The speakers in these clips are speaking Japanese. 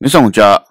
皆さんこんにちは。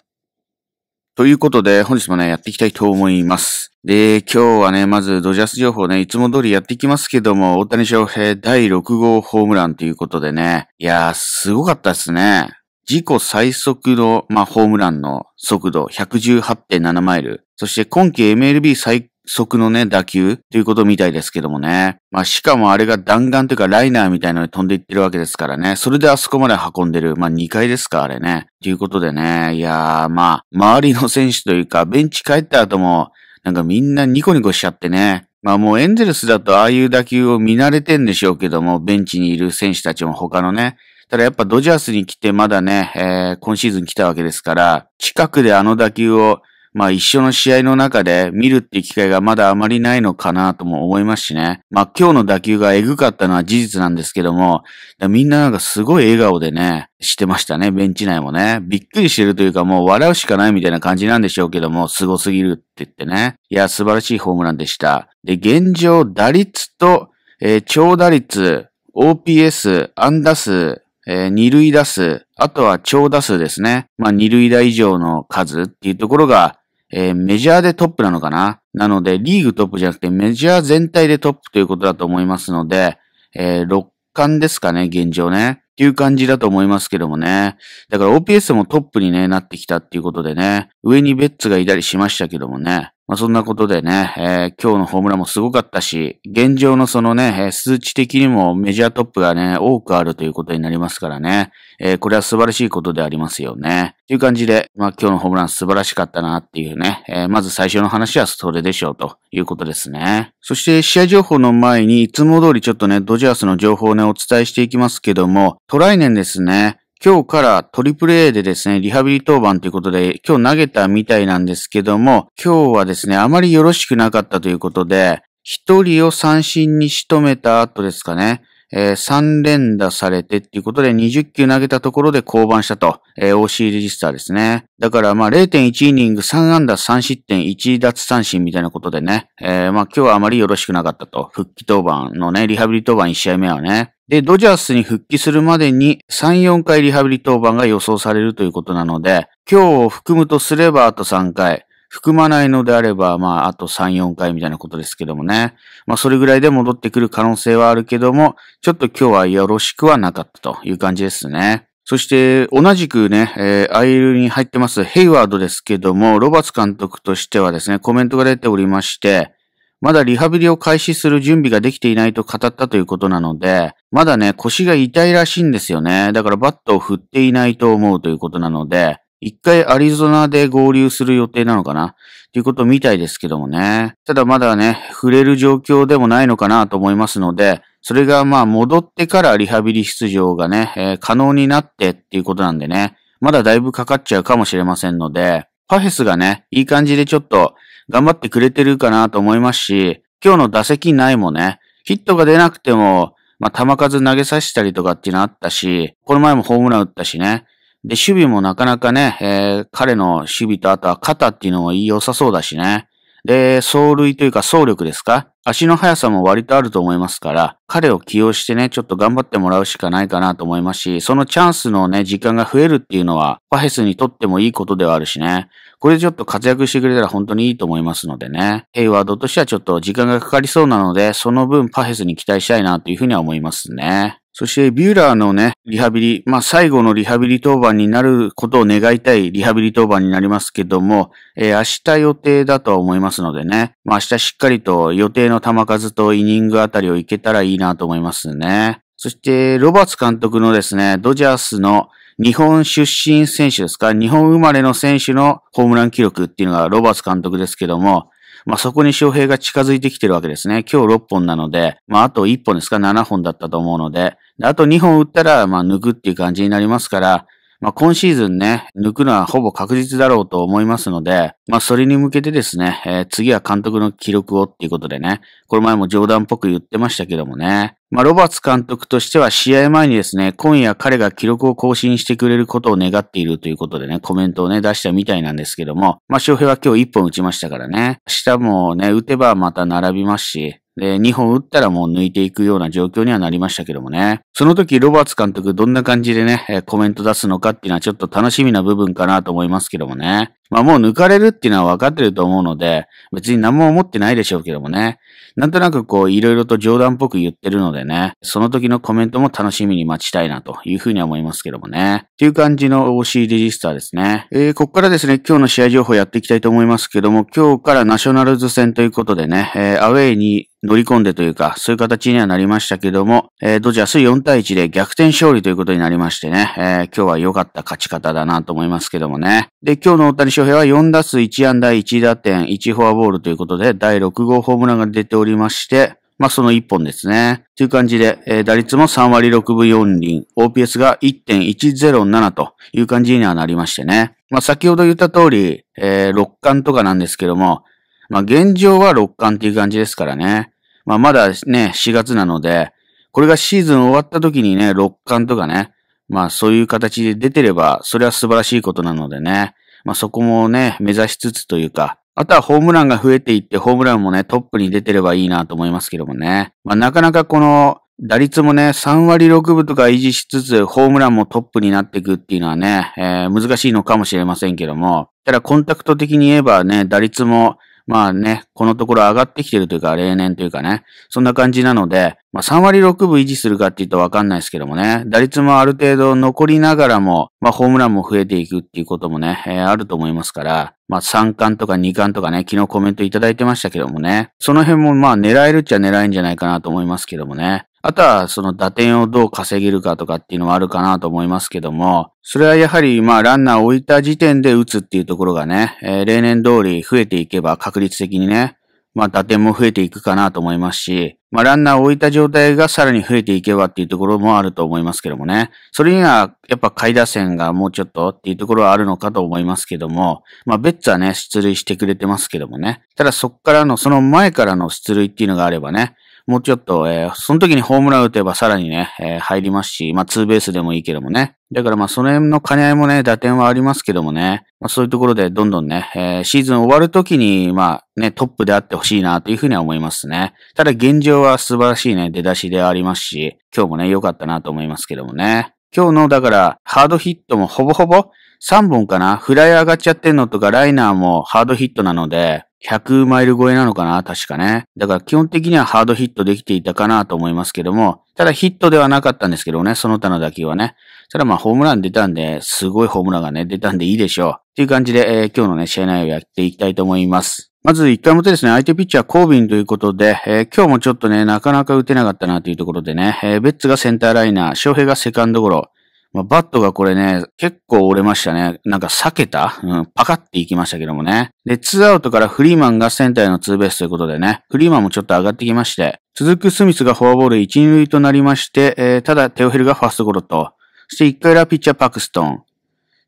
ということで、本日もね、やっていきたいと思います。で、今日はね、まずドジャース情報ね、いつも通りやっていきますけども、大谷翔平第6号ホームランということでね、いやー、すごかったですね。自己最速の、まあ、ホームランの速度118.7マイル。そして今季 MLB 最速のね、打球ということみたいですけどもね。まあ、しかもあれが弾丸というかライナーみたいなのに飛んでいってるわけですからね。それであそこまで運んでる。まあ、2階ですか、あれね。ということでね、いやー、まあ、周りの選手というか、ベンチ帰った後も、なんかみんなニコニコしちゃってね。まあもうエンゼルスだとああいう打球を見慣れてんでしょうけども、ベンチにいる選手たちも他のね。ただやっぱドジャースに来てまだね、えー、今シーズン来たわけですから、近くであの打球をまあ一緒の試合の中で見るって機会がまだあまりないのかなとも思いますしね。まあ今日の打球がエグかったのは事実なんですけども、みんななんかすごい笑顔でね、してましたね、ベンチ内もね。びっくりしてるというかもう笑うしかないみたいな感じなんでしょうけども、凄すぎるって言ってね。いや、素晴らしいホームランでした。で、現状打率と、えー、長打率、OPS、アンダ数、えー、二塁打数、あとは超打数ですね。まあ、二塁打以上の数っていうところが、えー、メジャーでトップなのかななので、リーグトップじゃなくて、メジャー全体でトップということだと思いますので、えー、冠ですかね、現状ね。っていう感じだと思いますけどもね。だから OPS もトップに、ね、なってきたっていうことでね、上にベッツがいたりしましたけどもね。まあ、そんなことでね、えー、今日のホームランもすごかったし、現状のそのね、数値的にもメジャートップがね、多くあるということになりますからね、えー、これは素晴らしいことでありますよね。という感じで、まあ、今日のホームラン素晴らしかったなっていうね、えー、まず最初の話はそれでしょうということですね。そして試合情報の前に、いつも通りちょっとね、ドジャースの情報をね、お伝えしていきますけども、トライ年ですね、今日からトリプル A でですね、リハビリ当番ということで、今日投げたみたいなんですけども、今日はですね、あまりよろしくなかったということで、一人を三振に仕留めた後ですかね、えー、3連打されてっていうことで20球投げたところで降板したと、えー、OC レジスターですね。だからまあ0.1イニング3安打3失点1奪三振みたいなことでね、えー、まあ今日はあまりよろしくなかったと、復帰登板のね、リハビリ登板1試合目はね。で、ドジャースに復帰するまでに3、4回リハビリ登板が予想されるということなので、今日を含むとすればあと3回、含まないのであれば、まあ、あと3、4回みたいなことですけどもね。まあ、それぐらいで戻ってくる可能性はあるけども、ちょっと今日はよろしくはなかったという感じですね。そして、同じくね、えー、アイルに入ってますヘイワードですけども、ロバツ監督としてはですね、コメントが出ておりまして、まだリハビリを開始する準備ができていないと語ったということなので、まだね、腰が痛いらしいんですよね。だからバットを振っていないと思うということなので、一回アリゾナで合流する予定なのかなっていうことみたいですけどもね。ただまだね、触れる状況でもないのかなと思いますので、それがまあ戻ってからリハビリ出場がね、えー、可能になってっていうことなんでね、まだだいぶかかっちゃうかもしれませんので、パフェスがね、いい感じでちょっと頑張ってくれてるかなと思いますし、今日の打席内もね、ヒットが出なくても、まあ、球数投げさせたりとかっていうのあったし、この前もホームラン打ったしね、で、守備もなかなかね、えー、彼の守備とあとは肩っていうのも良さそうだしね。で、走塁というか走力ですか足の速さも割とあると思いますから、彼を起用してね、ちょっと頑張ってもらうしかないかなと思いますし、そのチャンスのね、時間が増えるっていうのは、パヘスにとってもいいことではあるしね。これでちょっと活躍してくれたら本当にいいと思いますのでね。ヘイワードとしてはちょっと時間がかかりそうなので、その分パヘスに期待したいなというふうには思いますね。そしてビューラーのね、リハビリ、まあ、最後のリハビリ当番になることを願いたいリハビリ当番になりますけども、えー、明日予定だと思いますのでね、まあ、明日しっかりと予定の球数とイニングあたりをいけたらいいなと思いますね。そして、ロバーツ監督のですね、ドジャースの日本出身選手ですか日本生まれの選手のホームラン記録っていうのがロバーツ監督ですけども、まあ、そこに翔平が近づいてきてるわけですね。今日6本なので、まあ、あと1本ですか、7本だったと思うので、であと2本打ったら、まあ、抜くっていう感じになりますから、まあ、今シーズンね、抜くのはほぼ確実だろうと思いますので、まあ、それに向けてですね、えー、次は監督の記録をっていうことでね、この前も冗談っぽく言ってましたけどもね、まあ、ロバーツ監督としては試合前にですね、今夜彼が記録を更新してくれることを願っているということでね、コメントをね、出したみたいなんですけども、まあ、翔平は今日1本打ちましたからね、下もね、打てばまた並びますし、で、2本打ったらもう抜いていくような状況にはなりましたけどもね。その時、ロバーツ監督どんな感じでね、コメント出すのかっていうのはちょっと楽しみな部分かなと思いますけどもね。まあもう抜かれるっていうのは分かってると思うので、別に何も思ってないでしょうけどもね。なんとなくこう、いろいろと冗談っぽく言ってるのでね、その時のコメントも楽しみに待ちたいなというふうに思いますけどもね。っていう感じの OC レジスターですね。えー、ここからですね、今日の試合情報やっていきたいと思いますけども、今日からナショナルズ戦ということでね、えー、アウェイに乗り込んでというか、そういう形にはなりましたけども、えー、ドジャース4対1で逆転勝利ということになりましてね、えー、今日は良かった勝ち方だなと思いますけどもね。で、今日の大谷翔平は4打数1安打1打点1フォアボールということで、第6号ホームランが出ておりまして、まあ、その1本ですね。という感じで、えー、打率も3割6分4厘、OPS が1.107という感じにはなりましてね。まあ、先ほど言った通り、えー、6冠とかなんですけども、まあ、現状は6冠っていう感じですからね。まあ、まだね、4月なので、これがシーズン終わった時にね、6冠とかね、まあそういう形で出てれば、それは素晴らしいことなのでね。まあ、そこもね、目指しつつというか、あとはホームランが増えていって、ホームランもね、トップに出てればいいなと思いますけどもね。まあ、なかなかこの、打率もね、3割6分とか維持しつつ、ホームランもトップになっていくっていうのはね、えー、難しいのかもしれませんけども、ただコンタクト的に言えばね、打率もまあね、このところ上がってきてるというか、例年というかね、そんな感じなので、まあ3割6分維持するかっていうとわかんないですけどもね、打率もある程度残りながらも、まあホームランも増えていくっていうこともね、えー、あると思いますから、まあ3冠とか2冠とかね、昨日コメントいただいてましたけどもね、その辺もまあ狙えるっちゃ狙えんじゃないかなと思いますけどもね、あとはその打点をどう稼げるかとかっていうのはあるかなと思いますけども、それはやはりまあランナーを置いた時点で打つっていうところがね、えー、例年通り増えていけば確率的にね、まあ打点も増えていくかなと思いますし、まあランナーを置いた状態がさらに増えていけばっていうところもあると思いますけどもね。それにはやっぱ下位打線がもうちょっとっていうところはあるのかと思いますけども、まあベッツはね、出塁してくれてますけどもね。ただそっからの、その前からの出塁っていうのがあればね、もうちょっと、えー、その時にホームラン打てばさらにね、えー、入りますし、まあ、ツーベースでもいいけどもね。だからまあ、その辺の兼ね合いもね、打点はありますけどもね。まあ、そういうところでどんどんね、えー、シーズン終わる時に、まあ、ね、トップであってほしいなというふうには思いますね。ただ現状は素晴らしいね、出だしでありますし、今日もね、良かったなと思いますけどもね。今日の、だから、ハードヒットもほぼほぼ3本かな。フライ上がっちゃってんのとか、ライナーもハードヒットなので、100マイル超えなのかな確かね。だから基本的にはハードヒットできていたかなと思いますけども、ただヒットではなかったんですけどね、その他の打球はね。ただまあホームラン出たんで、すごいホームランがね、出たんでいいでしょう。っていう感じで、えー、今日のね、試合内容をやっていきたいと思います。まず1回表ですね、相手ピッチャーコービンということで、えー、今日もちょっとね、なかなか打てなかったなというところでね、えー、ベッツがセンターライナー、翔平がセカンドゴロ、まあ、バットがこれね、結構折れましたね。なんか避けたうん、パカっていきましたけどもね。で、ツーアウトからフリーマンがセンターへのツーベースということでね、フリーマンもちょっと上がってきまして、続くスミスがフォアボール1塁となりまして、えー、ただテオヘルがファーストゴロと、そして1回裏ピッチャーパクストン、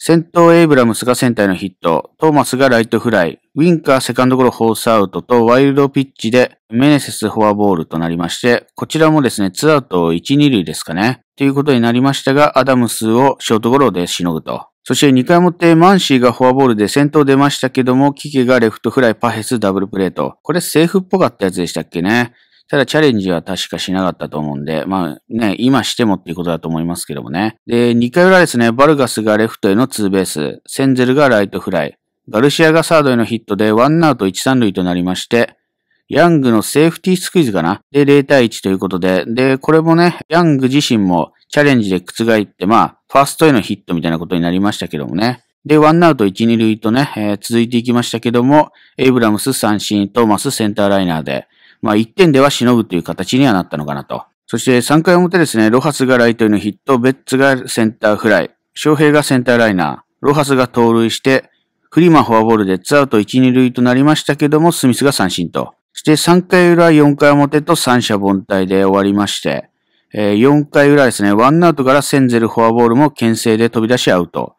先頭エイブラムスがセンターへのヒット、トーマスがライトフライ、ウィンカーセカンドゴロフォースアウトとワイルドピッチでメネセスフォアボールとなりまして、こちらもですね、ツーアウト1、2塁ですかね。ということになりましたが、アダムスをショートゴロでしのぐと。そして2回もって、マンシーがフォアボールで先頭出ましたけども、キケがレフトフライ、パヘス、ダブルプレート。これセーフっぽかったやつでしたっけね。ただチャレンジは確かしなかったと思うんで、まあね、今してもっていうことだと思いますけどもね。で、2回裏ですね、バルガスがレフトへのツーベース、センゼルがライトフライ、ガルシアがサードへのヒットでワンアウト1、3塁となりまして、ヤングのセーフティースクイズかな。で、0対1ということで、で、これもね、ヤング自身もチャレンジで覆って、まあ、ファーストへのヒットみたいなことになりましたけどもね。で、ワンアウト1、2塁とね、えー、続いていきましたけども、エイブラムス三振、トーマスセンターライナーで、まあ1点ではしのぐという形にはなったのかなと。そして3回表ですね、ロハスがライトへのヒット、ベッツがセンターフライ、翔平がセンターライナー、ロハスが盗塁して、フリマフォアボールでツアウト1、2塁となりましたけども、スミスが三振と。して3回裏、4回表と三者凡退で終わりまして、えー、4回裏ですね、ワンアウトからセンゼルフォアボールも牽制で飛び出しアウト。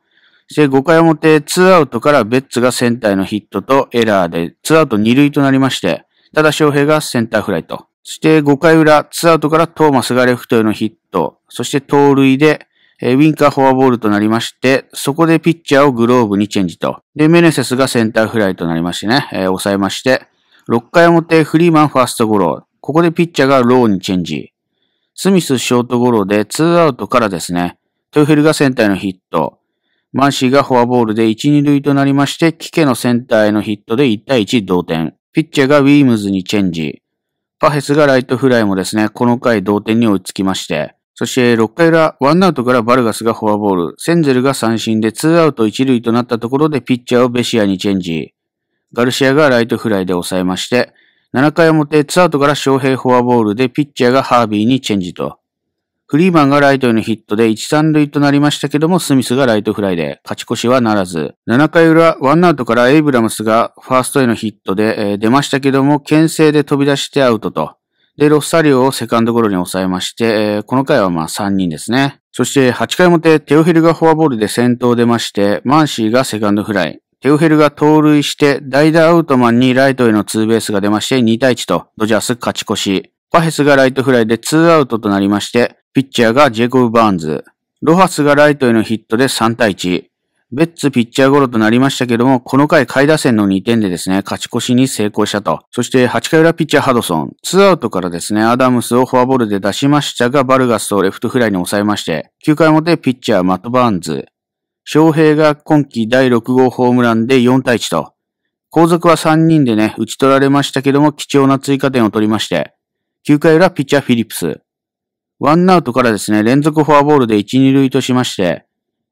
そして5回表、ツーアウトからベッツがセンターのヒットとエラーで、ツーアウト2塁となりまして、ただ翔平がセンターフライと。そして5回裏、ツーアウトからトーマスがレフトへのヒット、そして盗塁で、ウィンカーフォアボールとなりまして、そこでピッチャーをグローブにチェンジと。で、メネセスがセンターフライとなりましてね、えー、抑えまして、6回表フリーマンファーストゴロ。ここでピッチャーがローにチェンジ。スミスショートゴロで2アウトからですね。トゥーフェルがセンターへのヒット。マンシーがフォアボールで1、2塁となりまして、キケのセンターへのヒットで1対1同点。ピッチャーがウィームズにチェンジ。パヘスがライトフライもですね、この回同点に追いつきまして。そして6回裏、ワンアウトからバルガスがフォアボール、センゼルが三振で2アウト1塁となったところでピッチャーをベシアにチェンジ。ガルシアがライトフライで抑えまして、7回表ツアートから翔平フォアボールでピッチャーがハービーにチェンジと、フリーマンがライトへのヒットで1、3塁となりましたけども、スミスがライトフライで勝ち越しはならず、7回裏、ワンアウトからエイブラムスがファーストへのヒットで、えー、出ましたけども、牽制で飛び出してアウトと、で、ロッサリオをセカンドゴロに抑えまして、えー、この回はまあ3人ですね。そして8回表、テオヘルがフォアボールで先頭出まして、マンシーがセカンドフライ。テオヘルが盗塁して、代打アウトマンにライトへのツーベースが出まして2対1と、ドジャース勝ち越し。パヘスがライトフライでツーアウトとなりまして、ピッチャーがジェコブ・バーンズ。ロハスがライトへのヒットで3対1。ベッツピッチャーゴロとなりましたけども、この回下位打線の2点でですね、勝ち越しに成功したと。そして8回裏ピッチャーハドソン、ツーアウトからですね、アダムスをフォアボールで出しましたが、バルガスをレフトフライに抑えまして、9回表ピッチャーマットバーンズ、翔平が今季第6号ホームランで4対1と、後続は3人でね、打ち取られましたけども、貴重な追加点を取りまして、9回裏ピッチャーフィリップス。ワンアウトからですね、連続フォアボールで1、2塁としまして、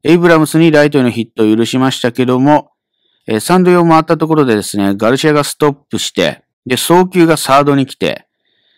エイブラムスにライトへのヒットを許しましたけども、えー、三塁を回ったところでですね、ガルシアがストップして、で、送球がサードに来て、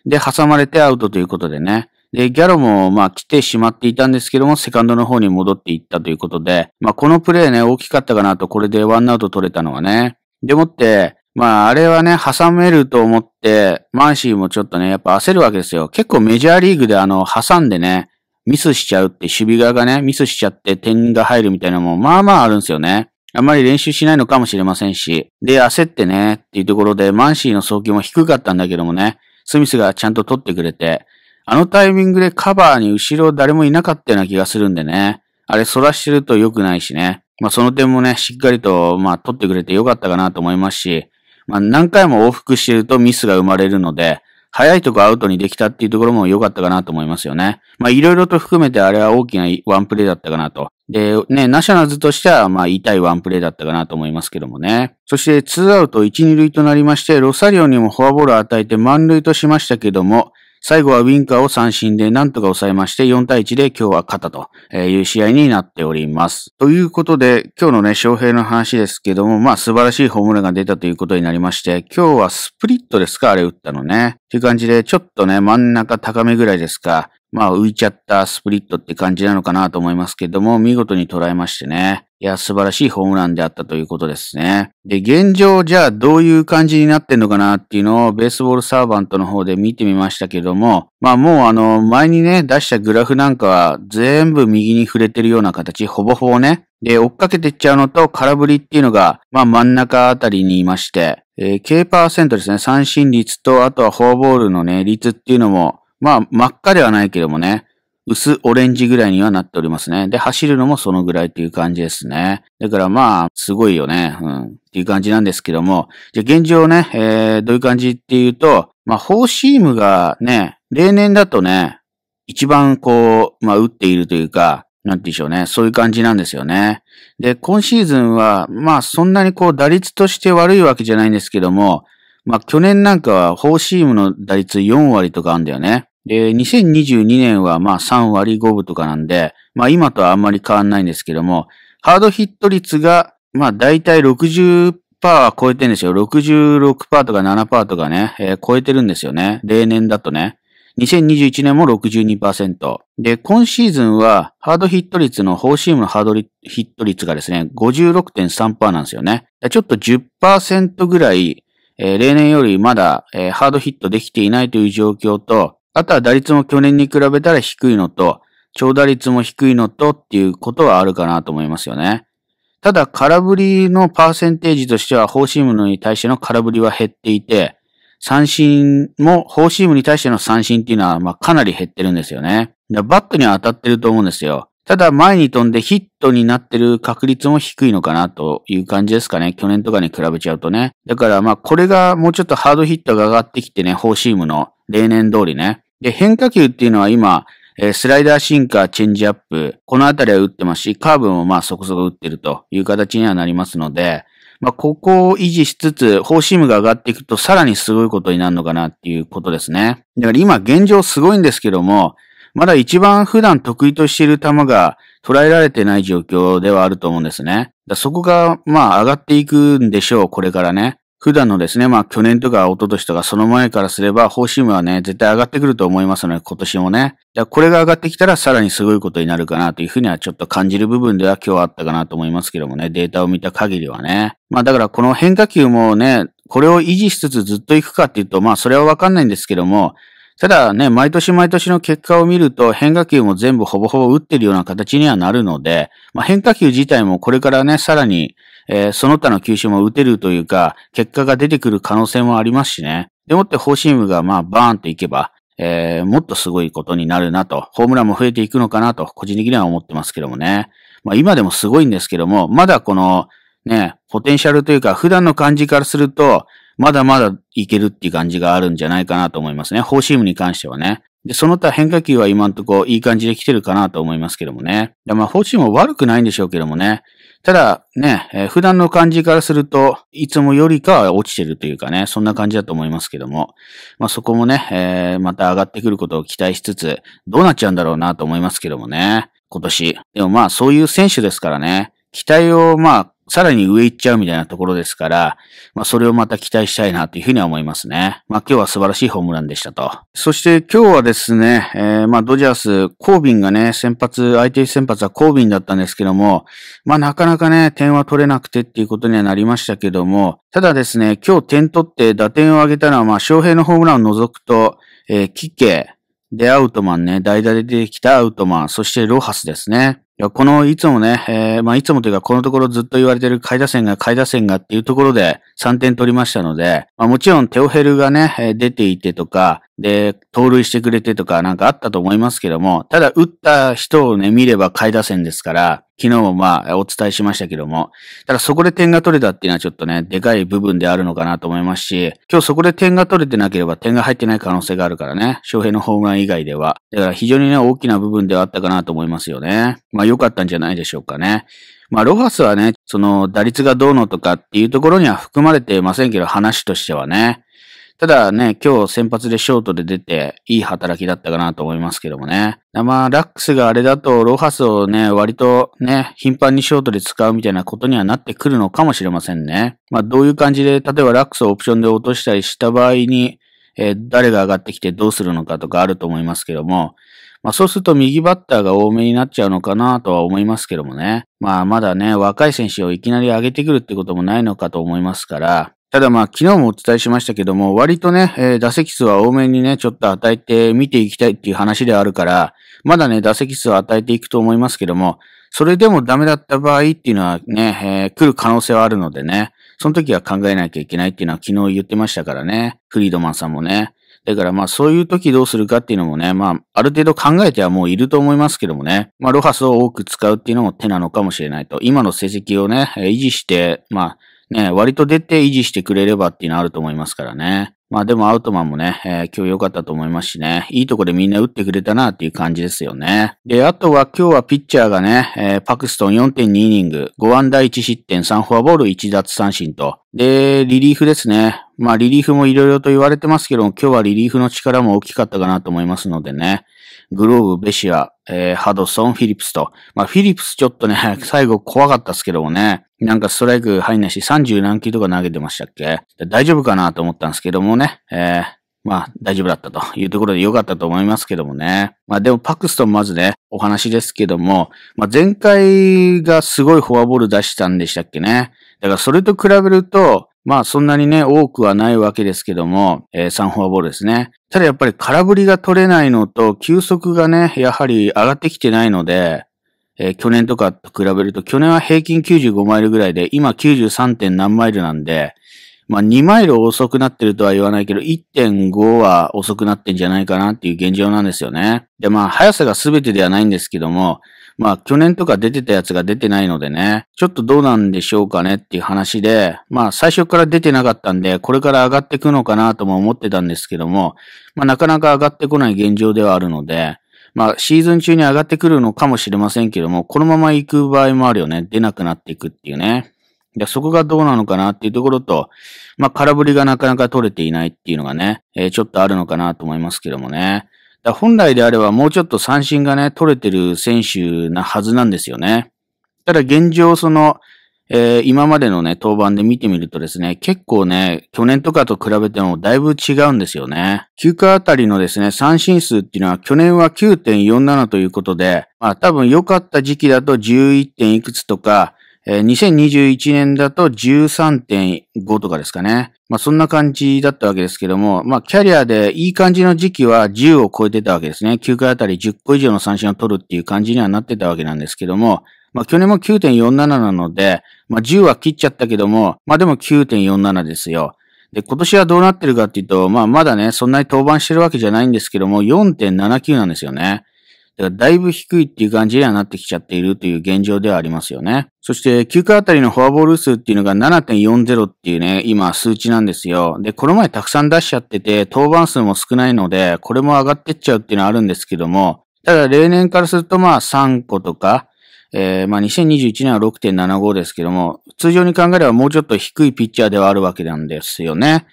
で、挟まれてアウトということでね、で、ギャロも、まあ、来てしまっていたんですけども、セカンドの方に戻っていったということで、まあ、このプレーね、大きかったかなと、これでワンアウト取れたのはね。でもって、まあ、あれはね、挟めると思って、マンシーもちょっとね、やっぱ焦るわけですよ。結構メジャーリーグであの、挟んでね、ミスしちゃうって、守備側がね、ミスしちゃって点が入るみたいなのも、まあまああるんですよね。あまり練習しないのかもしれませんし。で、焦ってね、っていうところで、マンシーの送球も低かったんだけどもね、スミスがちゃんと取ってくれて、あのタイミングでカバーに後ろ誰もいなかったような気がするんでね。あれ反らしてると良くないしね。まあその点もね、しっかりと、まあ取ってくれて良かったかなと思いますし、まあ何回も往復してるとミスが生まれるので、早いとこアウトにできたっていうところも良かったかなと思いますよね。まあいろいろと含めてあれは大きなワンプレイだったかなと。で、ね、ナショナルズとしてはまあ痛いワンプレイだったかなと思いますけどもね。そして2アウト1、2塁となりまして、ロサリオにもフォアボールを与えて満塁としましたけども、最後はウィンカーを三振でなんとか抑えまして4対1で今日は勝ったという試合になっております。ということで今日のね、翔平の話ですけども、まあ素晴らしいホームランが出たということになりまして、今日はスプリットですかあれ打ったのね。という感じで、ちょっとね、真ん中高めぐらいですか。まあ浮いちゃったスプリットって感じなのかなと思いますけども、見事に捉えましてね。いや、素晴らしいホームランであったということですね。で、現状、じゃあどういう感じになってんのかなっていうのを、ベースボールサーバントの方で見てみましたけども、まあもうあの、前にね、出したグラフなんかは、全部右に触れてるような形、ほぼほぼね。で、追っかけてっちゃうのと、空振りっていうのが、まあ真ん中あたりにいまして、えー、K% ですね、三振率と、あとはフォアボールのね、率っていうのも、まあ、真っ赤ではないけどもね、薄オレンジぐらいにはなっておりますね。で、走るのもそのぐらいっていう感じですね。だからまあ、すごいよね。うん。っていう感じなんですけども。じゃ、現状ね、えー、どういう感じっていうと、まあ、フォーシームがね、例年だとね、一番こう、まあ、打っているというか、なんて言うんでしょうね。そういう感じなんですよね。で、今シーズンは、まあ、そんなにこう、打率として悪いわけじゃないんですけども、まあ、去年なんかは、フォーシームの打率4割とかあるんだよね。で、2022年はまあ3割5分とかなんで、まあ今とはあんまり変わんないんですけども、ハードヒット率がまあ大体60%は超えてるんですよ。66%とか7%とかね、えー、超えてるんですよね。例年だとね。2021年も62%。で、今シーズンはハードヒット率のフォーシームのハードヒット率がですね、56.3%なんですよね。ちょっと10%ぐらい、えー、例年よりまだ、えー、ハードヒットできていないという状況と、あとは打率も去年に比べたら低いのと、長打率も低いのとっていうことはあるかなと思いますよね。ただ、空振りのパーセンテージとしては、フォーシームに対しての空振りは減っていて、三振も、フォーシームに対しての三振っていうのは、まあ、かなり減ってるんですよね。バットには当たってると思うんですよ。ただ、前に飛んでヒットになってる確率も低いのかなという感じですかね。去年とかに比べちゃうとね。だから、まあ、これがもうちょっとハードヒットが上がってきてね、フォーシームの。例年通りね。で、変化球っていうのは今、えスライダー、シンカー、チェンジアップ、このあたりは打ってますし、カーブもまあそこそこ打ってるという形にはなりますので、まあ、ここを維持しつつ、フォーシームが上がっていくとさらにすごいことになるのかなっていうことですね。だから今現状すごいんですけども、まだ一番普段得意としている球が捉えられてない状況ではあると思うんですね。だそこが、まあ上がっていくんでしょう、これからね。普段のですね、まあ去年とか一昨年とかその前からすれば、方針はね、絶対上がってくると思いますので、今年もね。だこれが上がってきたらさらにすごいことになるかなというふうにはちょっと感じる部分では今日はあったかなと思いますけどもね、データを見た限りはね。まあだからこの変化球もね、これを維持しつつずっと行くかっていうと、まあそれはわかんないんですけども、ただね、毎年毎年の結果を見ると変化球も全部ほぼほぼ打ってるような形にはなるので、まあ、変化球自体もこれからね、さらにえー、その他の球種も打てるというか、結果が出てくる可能性もありますしね。でもってフォーシームがまあバーンといけば、えー、もっとすごいことになるなと、ホームランも増えていくのかなと、個人的には思ってますけどもね。まあ今でもすごいんですけども、まだこの、ね、ポテンシャルというか、普段の感じからすると、まだまだいけるっていう感じがあるんじゃないかなと思いますね。フォーシームに関してはね。で、その他変化球は今んとこいい感じで来てるかなと思いますけどもね。まあ、フォーシームも悪くないんでしょうけどもね。ただね、えー、普段の感じからすると、いつもよりかは落ちてるというかね、そんな感じだと思いますけども、まあそこもね、えー、また上がってくることを期待しつつ、どうなっちゃうんだろうなと思いますけどもね、今年。でもまあそういう選手ですからね、期待をまあさらに上行っちゃうみたいなところですから、まあそれをまた期待したいなというふうには思いますね。まあ今日は素晴らしいホームランでしたと。そして今日はですね、えー、まあドジャース、コービンがね、先発、相手先発はコービンだったんですけども、まあなかなかね、点は取れなくてっていうことにはなりましたけども、ただですね、今日点取って打点を上げたのは、まあ翔平のホームランを除くと、えー、キッケ、で、アウトマンね、代打で出てきたアウトマン、そしてロハスですね。このいつもね、えー、まあいつもというかこのところずっと言われてる買い打線が買い打線がっていうところで3点取りましたので、まあもちろんテオヘルがね、出ていてとか、で、盗塁してくれてとかなんかあったと思いますけども、ただ打った人をね、見れば買い打線ですから、昨日もまあお伝えしましたけども、ただそこで点が取れたっていうのはちょっとね、でかい部分であるのかなと思いますし、今日そこで点が取れてなければ点が入ってない可能性があるからね、翔平のホームラン以外では。だから非常にね、大きな部分ではあったかなと思いますよね。まあ良かったんじゃないでしょうかね。まあ、ロハスはね、その打率がどうのとかっていうところには含まれてませんけど、話としてはね。ただね、今日先発でショートで出て、いい働きだったかなと思いますけどもね。まあ、ラックスがあれだと、ロハスをね、割とね、頻繁にショートで使うみたいなことにはなってくるのかもしれませんね。まあ、どういう感じで、例えばラックスをオプションで落としたりした場合に、えー、誰が上がってきてどうするのかとかあると思いますけども、まあそうすると右バッターが多めになっちゃうのかなとは思いますけどもね。まあまだね、若い選手をいきなり上げてくるってこともないのかと思いますから、ただまあ昨日もお伝えしましたけども、割とね、えー、打席数は多めにね、ちょっと与えて見ていきたいっていう話ではあるから、まだね、打席数を与えていくと思いますけども、それでもダメだった場合っていうのはね、えー、来る可能性はあるのでね、その時は考えなきゃいけないっていうのは昨日言ってましたからね、フリードマンさんもね。だからまあそういう時どうするかっていうのもね、まあある程度考えてはもういると思いますけどもね、まあロハスを多く使うっていうのも手なのかもしれないと。今の成績をね、維持して、まあね、割と出て維持してくれればっていうのはあると思いますからね。まあでもアウトマンもね、えー、今日良かったと思いますしね、いいとこでみんな打ってくれたなっていう感じですよね。で、あとは今日はピッチャーがね、えー、パクストン4.2イニング、5安打1失点、3フォアボール1奪三振と。で、リリーフですね。まあ、リリーフもいろいろと言われてますけども、今日はリリーフの力も大きかったかなと思いますのでね。グローブ、ベシア、えー、ハドソン、フィリップスと。まあ、フィリップスちょっとね、最後怖かったっすけどもね。なんかストライク入んないし、30何球とか投げてましたっけ大丈夫かなと思ったんですけどもね。えー、まあ、大丈夫だったというところで良かったと思いますけどもね。まあでもパクストンまずね、お話ですけども、まあ前回がすごいフォアボール出したんでしたっけね。だからそれと比べると、まあそんなにね、多くはないわけですけども、えー、3フォアボールですね。ただやっぱり空振りが取れないのと、球速がね、やはり上がってきてないので、えー、去年とかと比べると、去年は平均95マイルぐらいで、今 93. 点何マイルなんで、まあ2マイル遅くなってるとは言わないけど、1.5は遅くなってんじゃないかなっていう現状なんですよね。でまあ速さが全てではないんですけども、まあ、去年とか出てたやつが出てないのでね、ちょっとどうなんでしょうかねっていう話で、まあ、最初から出てなかったんで、これから上がってくのかなとも思ってたんですけども、まあ、なかなか上がってこない現状ではあるので、まあ、シーズン中に上がってくるのかもしれませんけども、このまま行く場合もあるよね。出なくなっていくっていうね。で、そこがどうなのかなっていうところと、まあ、空振りがなかなか取れていないっていうのがね、えー、ちょっとあるのかなと思いますけどもね。だ本来であればもうちょっと三振がね、取れてる選手なはずなんですよね。ただ現状その、えー、今までのね、登板で見てみるとですね、結構ね、去年とかと比べてもだいぶ違うんですよね。9回あたりのですね、三振数っていうのは去年は9.47ということで、まあ多分良かった時期だと11点いくつとか、えー、2021年だと13.5とかですかね。まあそんな感じだったわけですけども、まあキャリアでいい感じの時期は10を超えてたわけですね。9回あたり10個以上の三振を取るっていう感じにはなってたわけなんですけども、まあ去年も9.47なので、まあ10は切っちゃったけども、まあでも9.47ですよ。で、今年はどうなってるかっていうと、まあまだね、そんなに登板してるわけじゃないんですけども、4.79なんですよね。だからだいぶ低いっていう感じにはなってきちゃっているという現状ではありますよね。そして、9回あたりのフォアボール数っていうのが7.40っていうね、今数値なんですよ。で、この前たくさん出しちゃってて、登板数も少ないので、これも上がってっちゃうっていうのはあるんですけども、ただ例年からするとまあ3個とか、えー、まあ、2021年は6.75ですけども、通常に考えればもうちょっと低いピッチャーではあるわけなんですよね。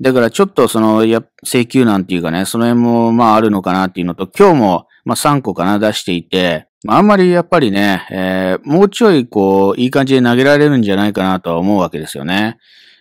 だからちょっとその、や、請求なんていうかね、その辺もまああるのかなっていうのと、今日もまあ3個かな出していて、あんまりやっぱりね、えー、もうちょいこう、いい感じで投げられるんじゃないかなとは思うわけですよね。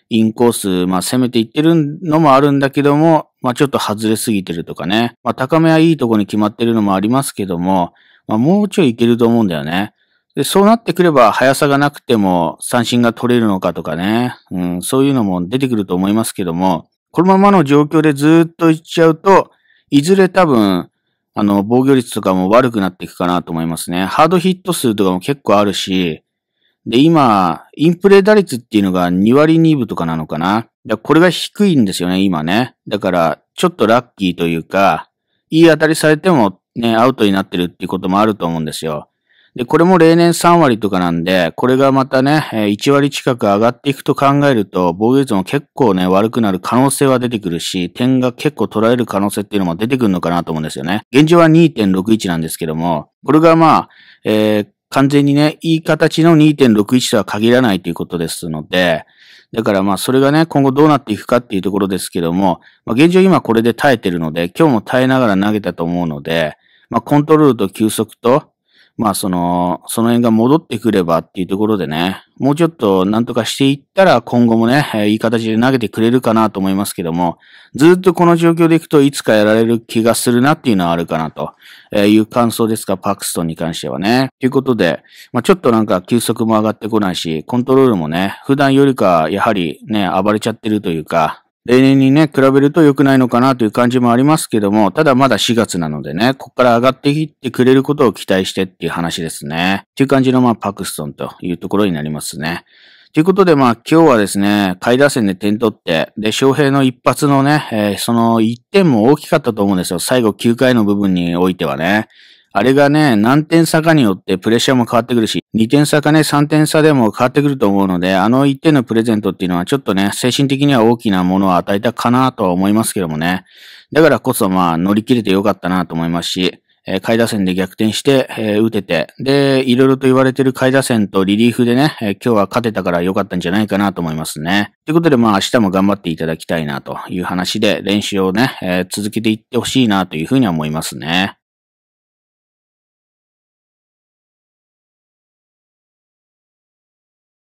インコース、まあ攻めていってるのもあるんだけども、まあちょっと外れすぎてるとかね。まあ高めはいいとこに決まってるのもありますけども、まあもうちょいいけると思うんだよね。で、そうなってくれば、速さがなくても三振が取れるのかとかね、うん、そういうのも出てくると思いますけども、このままの状況でずっといっちゃうと、いずれ多分、あの、防御率とかも悪くなっていくかなと思いますね。ハードヒット数とかも結構あるし、で、今、インプレ打率っていうのが2割2分とかなのかな。これが低いんですよね、今ね。だから、ちょっとラッキーというか、いい当たりされてもね、アウトになってるっていうこともあると思うんですよ。で、これも例年3割とかなんで、これがまたね、1割近く上がっていくと考えると、防御率も結構ね、悪くなる可能性は出てくるし、点が結構捉える可能性っていうのも出てくるのかなと思うんですよね。現状は2.61なんですけども、これがまあ、えー、完全にね、いい形の2.61とは限らないということですので、だからまあそれがね、今後どうなっていくかっていうところですけども、まあ現状今これで耐えてるので、今日も耐えながら投げたと思うので、まあコントロールと休息と、まあその、その辺が戻ってくればっていうところでね、もうちょっとなんとかしていったら今後もね、いい形で投げてくれるかなと思いますけども、ずっとこの状況でいくといつかやられる気がするなっていうのはあるかなという感想ですが、パクストンに関してはね。ということで、まあちょっとなんか球速も上がってこないし、コントロールもね、普段よりかやはりね、暴れちゃってるというか、例年にね、比べると良くないのかなという感じもありますけども、ただまだ4月なのでね、ここから上がっていってくれることを期待してっていう話ですね。っていう感じのまあパクストンというところになりますね。ということで、まあ今日はですね、下位打線で点取って、で、翔平の一発のね、えー、その1点も大きかったと思うんですよ。最後9回の部分においてはね。あれがね、何点差かによってプレッシャーも変わってくるし、2点差かね、3点差でも変わってくると思うので、あの1点のプレゼントっていうのはちょっとね、精神的には大きなものを与えたかなとは思いますけどもね。だからこそまあ、乗り切れてよかったなと思いますし、えー、打線で逆転して、えー、打てて、で、いろいろと言われてる回打線とリリーフでね、えー、今日は勝てたから良かったんじゃないかなと思いますね。ということで、まあ明日も頑張っていただきたいなという話で、練習をね、えー、続けていってほしいなというふうには思いますね。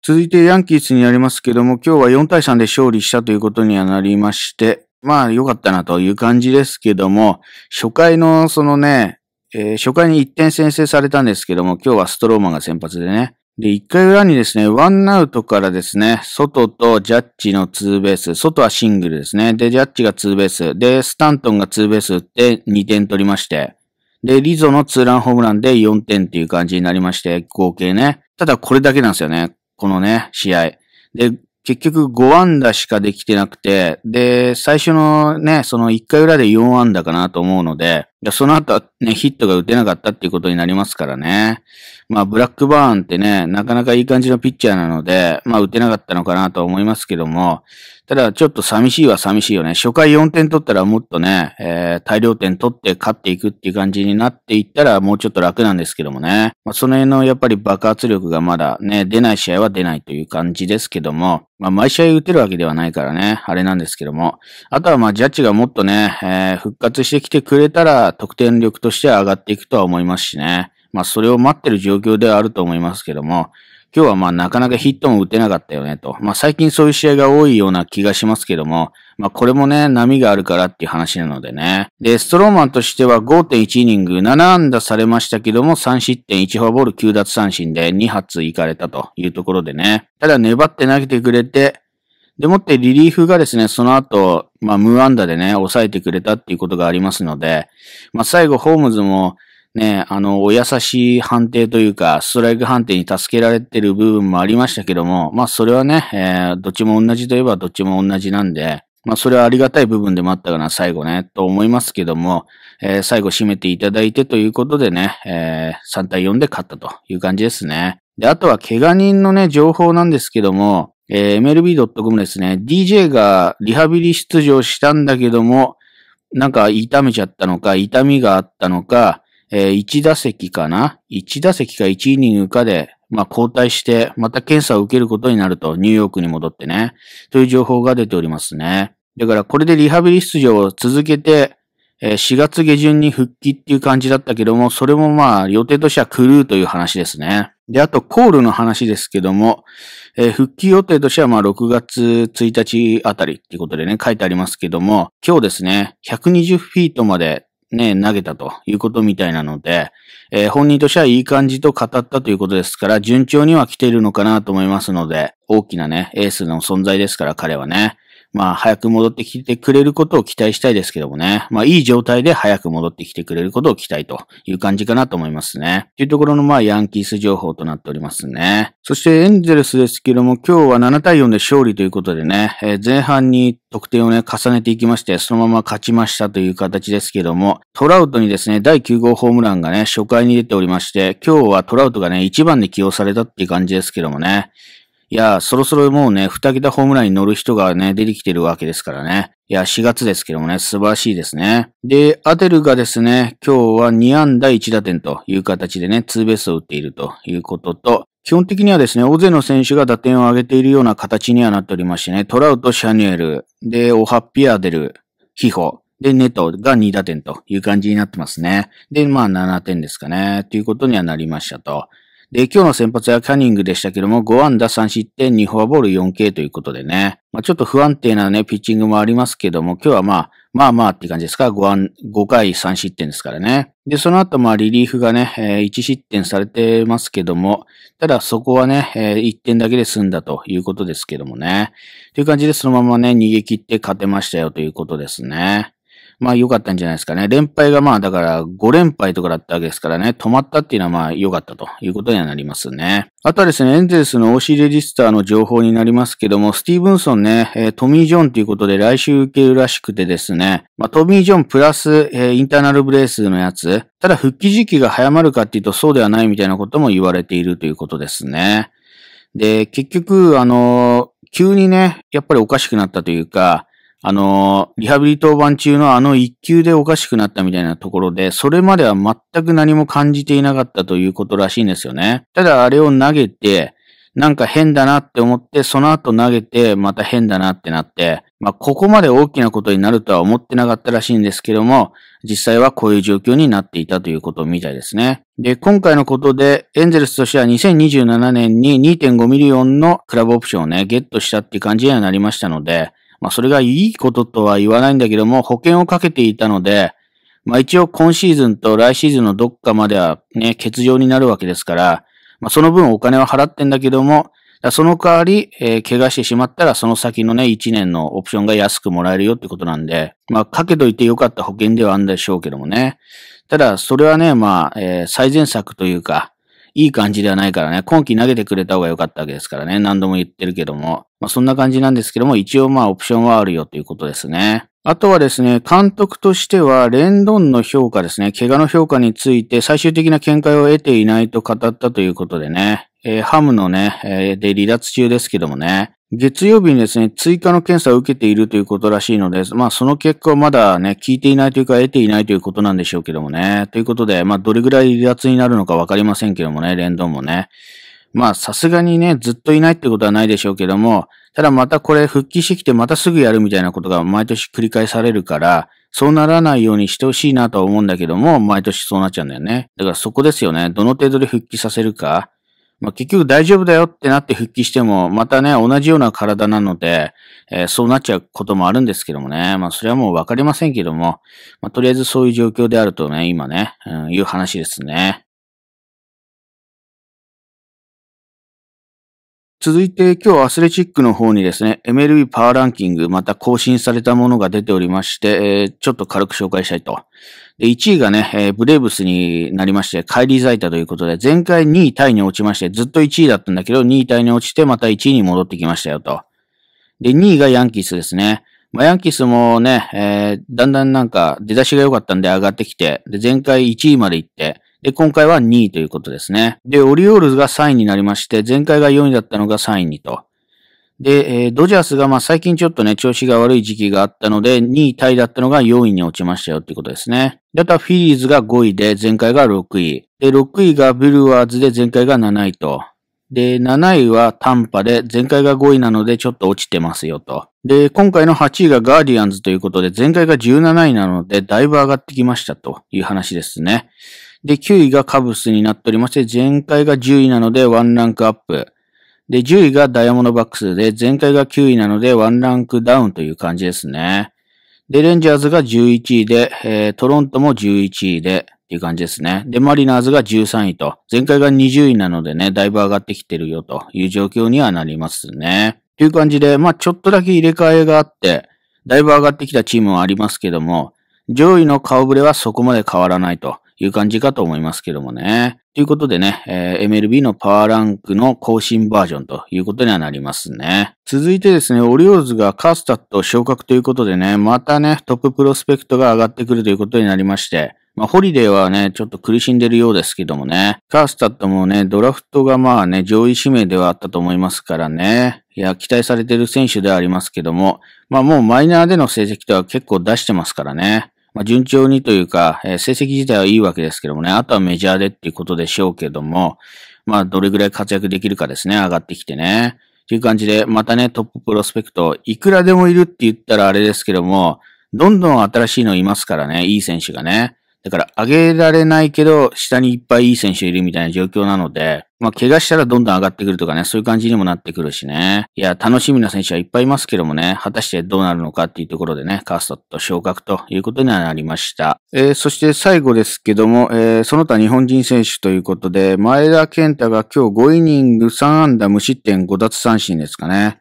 続いてヤンキースになりますけども、今日は4対3で勝利したということにはなりまして、まあ良かったなという感じですけども、初回のそのね、えー、初回に1点先制されたんですけども、今日はストローマンが先発でね。で、1回裏にですね、ワンアウトからですね、外とジャッジのツーベース、外はシングルですね。で、ジャッジがツーベース、で、スタントンがツーベース打って2点取りまして、で、リゾのツーランホームランで4点っていう感じになりまして、合計ね。ただこれだけなんですよね。このね、試合。で、結局5安打しかできてなくて、で、最初のね、その1回裏で4安打かなと思うので、で、その後、ね、ヒットが打てなかったっていうことになりますからね。まあ、ブラックバーンってね、なかなかいい感じのピッチャーなので、まあ、打てなかったのかなと思いますけども、ただ、ちょっと寂しいは寂しいよね。初回4点取ったらもっとね、えー、大量点取って勝っていくっていう感じになっていったら、もうちょっと楽なんですけどもね。まあ、その辺のやっぱり爆発力がまだね、出ない試合は出ないという感じですけども、まあ、毎試合打てるわけではないからね、あれなんですけども。あとは、まあ、ジャッジがもっとね、えー、復活してきてくれたら、得点力としては上がっていくとは思いますしね。まあそれを待ってる状況ではあると思いますけども、今日はまあなかなかヒットも打てなかったよねと。まあ最近そういう試合が多いような気がしますけども、まあこれもね、波があるからっていう話なのでね。で、ストローマンとしては5.1イニング、7安打されましたけども、3失点、1フォアボール、9奪三振で2発いかれたというところでね。ただ粘って投げてくれて、でもってリリーフがですね、その後、まあ、アンダでね、抑えてくれたっていうことがありますので、まあ、最後、ホームズも、ね、あの、お優しい判定というか、ストライク判定に助けられてる部分もありましたけども、まあ、それはね、えー、どっちも同じといえばどっちも同じなんで、まあ、それはありがたい部分でもあったかな、最後ね、と思いますけども、えー、最後締めていただいてということでね、えー、3対4で勝ったという感じですね。で、あとは怪我人のね、情報なんですけども、えー、MLB.com ですね。DJ がリハビリ出場したんだけども、なんか痛めちゃったのか、痛みがあったのか、えー、1打席かな ?1 打席か1イニングかで、まあ、交代して、また検査を受けることになると、ニューヨークに戻ってね、という情報が出ておりますね。だから、これでリハビリ出場を続けて、え4月下旬に復帰っていう感じだったけども、それもまあ、予定としては狂うという話ですね。で、あと、コールの話ですけども、えー、復帰予定としては、まあ、6月1日あたりっていうことでね、書いてありますけども、今日ですね、120フィートまでね、投げたということみたいなので、えー、本人としてはいい感じと語ったということですから、順調には来ているのかなと思いますので、大きなね、エースの存在ですから、彼はね。まあ、早く戻ってきてくれることを期待したいですけどもね。まあ、いい状態で早く戻ってきてくれることを期待という感じかなと思いますね。というところの、まあ、ヤンキース情報となっておりますね。そして、エンゼルスですけども、今日は7対4で勝利ということでね、えー、前半に得点をね、重ねていきまして、そのまま勝ちましたという形ですけども、トラウトにですね、第9号ホームランがね、初回に出ておりまして、今日はトラウトがね、1番で起用されたっていう感じですけどもね、いや、そろそろもうね、二桁ホームランに乗る人がね、出てきてるわけですからね。いや、4月ですけどもね、素晴らしいですね。で、アデルがですね、今日は2安打1打点という形でね、ツーベースを打っているということと、基本的にはですね、大勢の選手が打点を上げているような形にはなっておりましてね、トラウト、シャニュエル、で、オハッピアデル、ヒホ、で、ネトが2打点という感じになってますね。で、まあ7点ですかね、ということにはなりましたと。で、今日の先発はキャニングでしたけども、5安打3失点、2フォアボール 4K ということでね。まあ、ちょっと不安定なね、ピッチングもありますけども、今日はまあ、まあまあって感じですか 5, 安5回3失点ですからね。で、その後まあリリーフがね、えー、1失点されてますけども、ただそこはね、えー、1点だけで済んだということですけどもね。という感じでそのままね、逃げ切って勝てましたよということですね。まあ良かったんじゃないですかね。連敗がまあだから5連敗とかだったわけですからね、止まったっていうのはまあ良かったということにはなりますね。あとはですね、エンゼルスの OC レジスターの情報になりますけども、スティーブンソンね、えー、トミー・ジョンということで来週受けるらしくてですね、まあ、トミー・ジョンプラス、えー、インターナルブレースのやつ、ただ復帰時期が早まるかっていうとそうではないみたいなことも言われているということですね。で、結局、あのー、急にね、やっぱりおかしくなったというか、あの、リハビリ当番中のあの一級でおかしくなったみたいなところで、それまでは全く何も感じていなかったということらしいんですよね。ただあれを投げて、なんか変だなって思って、その後投げて、また変だなってなって、まあ、ここまで大きなことになるとは思ってなかったらしいんですけども、実際はこういう状況になっていたということみたいですね。で、今回のことで、エンゼルスとしては2027年に2.5ミリオンのクラブオプションをね、ゲットしたっていう感じにはなりましたので、まあそれがいいこととは言わないんだけども、保険をかけていたので、まあ一応今シーズンと来シーズンのどっかまではね、欠場になるわけですから、まあその分お金は払ってんだけども、その代わり、えー、怪我してしまったら、その先のね、1年のオプションが安くもらえるよってことなんで、まあ、かけといてよかった保険ではあるんでしょうけどもね。ただ、それはね、まあ、えー、最善策というか、いい感じではないからね、今季投げてくれた方が良かったわけですからね、何度も言ってるけども。まあ、そんな感じなんですけども、一応まあオプションはあるよということですね。あとはですね、監督としては、レンドンの評価ですね、怪我の評価について最終的な見解を得ていないと語ったということでね、えー、ハムのね、えー、で離脱中ですけどもね、月曜日にですね、追加の検査を受けているということらしいのでまあ、その結果をまだね、聞いていないというか、得ていないということなんでしょうけどもね。ということで、まあ、どれぐらい離脱になるのかわかりませんけどもね、連動もね。まあ、さすがにね、ずっといないってことはないでしょうけども、ただまたこれ復帰してきてまたすぐやるみたいなことが毎年繰り返されるから、そうならないようにしてほしいなとは思うんだけども、毎年そうなっちゃうんだよね。だからそこですよね。どの程度で復帰させるか。まあ、結局大丈夫だよってなって復帰しても、またね、同じような体なので、えー、そうなっちゃうこともあるんですけどもね。まあ、それはもうわかりませんけども、まあ、とりあえずそういう状況であるとね、今ね、うん、いう話ですね。続いて今日アスレチックの方にですね、MLB パワーランキングまた更新されたものが出ておりまして、えー、ちょっと軽く紹介したいとで、1位がね、えー、ブレーブスになりまして、帰り咲いたということで、前回2位タイに落ちまして、ずっと1位だったんだけど、2位タイに落ちて、また1位に戻ってきましたよと。で、2位がヤンキースですね。まあ、ヤンキースもね、えー、だんだんなんか出だしが良かったんで上がってきて、で、前回1位まで行って、で、今回は2位ということですね。で、オリオールズが3位になりまして、前回が4位だったのが3位にと。で、えー、ドジャースが、まあ、最近ちょっとね、調子が悪い時期があったので、2位タイだったのが4位に落ちましたよってことですね。で、あとはフィリーズが5位で、前回が6位。で、6位がブルワーズで、前回が7位と。で、7位は短波で、前回が5位なのでちょっと落ちてますよと。で、今回の8位がガーディアンズということで、前回が17位なので、だいぶ上がってきましたという話ですね。で、9位がカブスになっておりまして、前回が10位なので、ワンランクアップ。で、10位がダイヤモンドバックスで、前回が9位なので、ワンランクダウンという感じですね。で、レンジャーズが11位で、えー、トロントも11位で、っていう感じですね。で、マリナーズが13位と、前回が20位なのでね、だいぶ上がってきてるよという状況にはなりますね。という感じで、まあ、ちょっとだけ入れ替えがあって、だいぶ上がってきたチームはありますけども、上位の顔ぶれはそこまで変わらないという感じかと思いますけどもね。ということでね、えー、MLB のパワーランクの更新バージョンということにはなりますね。続いてですね、オリオーズがカスタット昇格ということでね、またね、トッププロスペクトが上がってくるということになりまして、まあ、ホリデーはね、ちょっと苦しんでるようですけどもね。カースタットもね、ドラフトがまあね、上位指名ではあったと思いますからね。いや、期待されてる選手ではありますけども、まあもうマイナーでの成績とは結構出してますからね。まあ、順調にというか、えー、成績自体はいいわけですけどもね、あとはメジャーでっていうことでしょうけども、まあ、どれぐらい活躍できるかですね、上がってきてね。という感じで、またね、トッププロスペクト、いくらでもいるって言ったらあれですけども、どんどん新しいのいますからね、いい選手がね。だから、上げられないけど、下にいっぱいいい選手いるみたいな状況なので、まあ、怪我したらどんどん上がってくるとかね、そういう感じにもなってくるしね。いや、楽しみな選手はいっぱいいますけどもね、果たしてどうなるのかっていうところでね、カーストと昇格ということにはなりました。えー、そして最後ですけども、えー、その他日本人選手ということで、前田健太が今日5イニング3安打無失点5奪三振ですかね。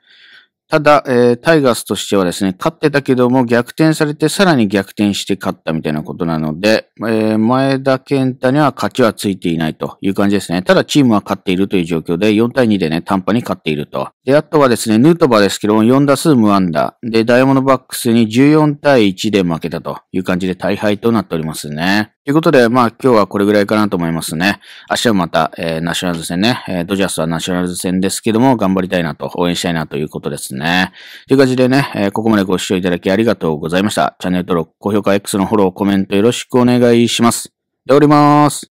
ただ、えー、タイガースとしてはですね、勝ってたけども逆転されてさらに逆転して勝ったみたいなことなので、えー、前田健太には勝ちはついていないという感じですね。ただチームは勝っているという状況で、4対2でね、短波に勝っていると。で、あとはですね、ヌートバーですけども、4打数無安打。で、ダイヤモンドバックスに14対1で負けたという感じで大敗となっておりますね。ということで、まあ今日はこれぐらいかなと思いますね。明日もまた、えー、ナショナルズ戦ね、えー、ドジャースはナショナルズ戦ですけども、頑張りたいなと、応援したいなということですね。という感じでね、えー、ここまでご視聴いただきありがとうございました。チャンネル登録、高評価、X のフォロー、コメントよろしくお願いします。でおりまーす。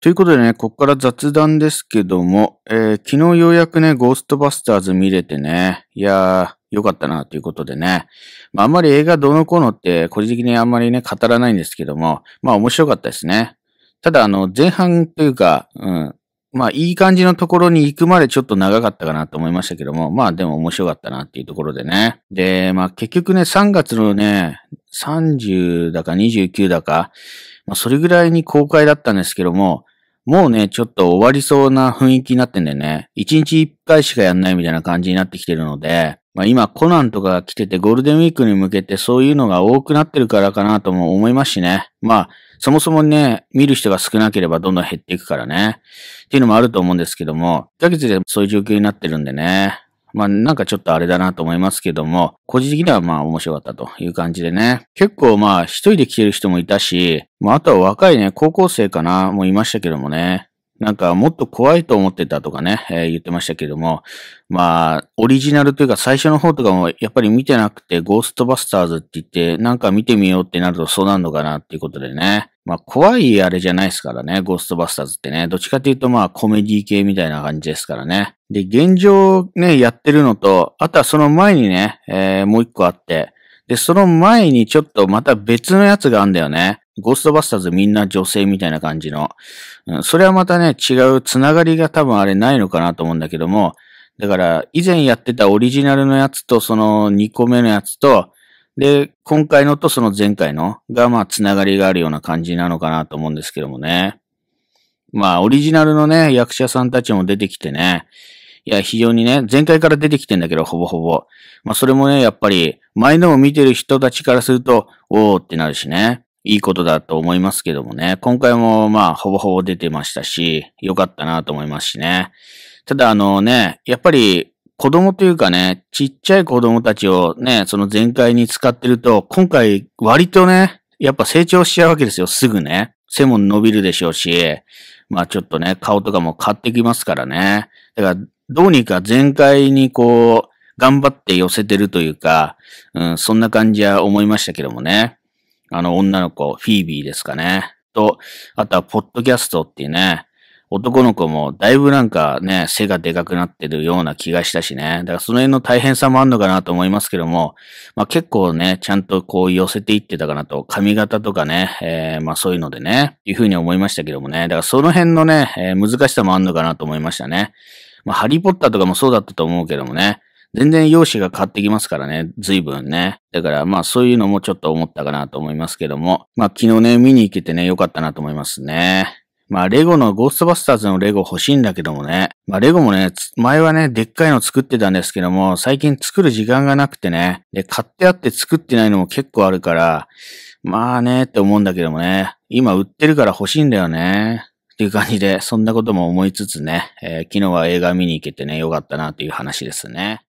ということでね、ここから雑談ですけども、えー、昨日ようやくね、ゴーストバスターズ見れてね、いやー、良かったな、ということでね。まあ、あんまり映画どうのこうのって、個人的にあんまりね、語らないんですけども、まあ、面白かったですね。ただ、あの、前半というか、うん、まあ、いい感じのところに行くまでちょっと長かったかなと思いましたけども、まあ、でも面白かったなっていうところでね。で、まあ、結局ね、3月のね、30だか29だか、まあ、それぐらいに公開だったんですけども、もうね、ちょっと終わりそうな雰囲気になってんだよね。1日一回しかやんないみたいな感じになってきてるので、まあ、今コナンとか来ててゴールデンウィークに向けてそういうのが多くなってるからかなとも思いますしね。まあ、そもそもね、見る人が少なければどんどん減っていくからね。っていうのもあると思うんですけども、1ヶ月でそういう状況になってるんでね。まあなんかちょっとあれだなと思いますけども、個人的にはまあ面白かったという感じでね。結構まあ一人で来てる人もいたし、まああとは若いね、高校生かな、もいましたけどもね。なんかもっと怖いと思ってたとかね、えー、言ってましたけども、まあ、オリジナルというか最初の方とかもやっぱり見てなくて、ゴーストバスターズって言って、なんか見てみようってなるとそうなるのかなっていうことでね。まあ、怖いあれじゃないですからね、ゴーストバスターズってね。どっちかっていうとまあ、コメディ系みたいな感じですからね。で、現状ね、やってるのと、あとはその前にね、えー、もう一個あって、で、その前にちょっとまた別のやつがあんだよね。ゴーストバスターズみんな女性みたいな感じの、うん、それはまたね、違うつながりが多分あれないのかなと思うんだけども、だから、以前やってたオリジナルのやつと、その2個目のやつと、で、今回のとその前回のが、まあ、つながりがあるような感じなのかなと思うんですけどもね。まあ、オリジナルのね、役者さんたちも出てきてね、いや、非常にね、前回から出てきてんだけど、ほぼほぼ。まあ、それもね、やっぱり、前のを見てる人たちからすると、おーってなるしね。いいことだと思いますけどもね、今回もまあ、ほぼほぼ出てましたし、良かったなと思いますしね。ただあのね、やっぱり子供というかね、ちっちゃい子供たちをね、その全開に使ってると、今回割とね、やっぱ成長しちゃうわけですよ、すぐね。背も伸びるでしょうし、まあちょっとね、顔とかも買ってきますからね。だから、どうにか全開にこう、頑張って寄せてるというか、うん、そんな感じは思いましたけどもね。あの女の子、フィービーですかね。と、あとは、ポッドキャストっていうね、男の子もだいぶなんかね、背がでかくなってるような気がしたしね。だからその辺の大変さもあるのかなと思いますけども、まあ結構ね、ちゃんとこう寄せていってたかなと、髪型とかね、えー、まあそういうのでね、いうふうに思いましたけどもね。だからその辺のね、えー、難しさもあるのかなと思いましたね。まあハリーポッターとかもそうだったと思うけどもね、全然容姿が変わってきますからね、随分ね。だからまあそういうのもちょっと思ったかなと思いますけども、まあ昨日ね、見に行けてね、良かったなと思いますね。まあ、レゴのゴーストバスターズのレゴ欲しいんだけどもね。まあ、レゴもね、前はね、でっかいの作ってたんですけども、最近作る時間がなくてね。で、買ってあって作ってないのも結構あるから、まあね、って思うんだけどもね。今売ってるから欲しいんだよね。っていう感じで、そんなことも思いつつね、えー、昨日は映画見に行けてね、よかったなっていう話ですね。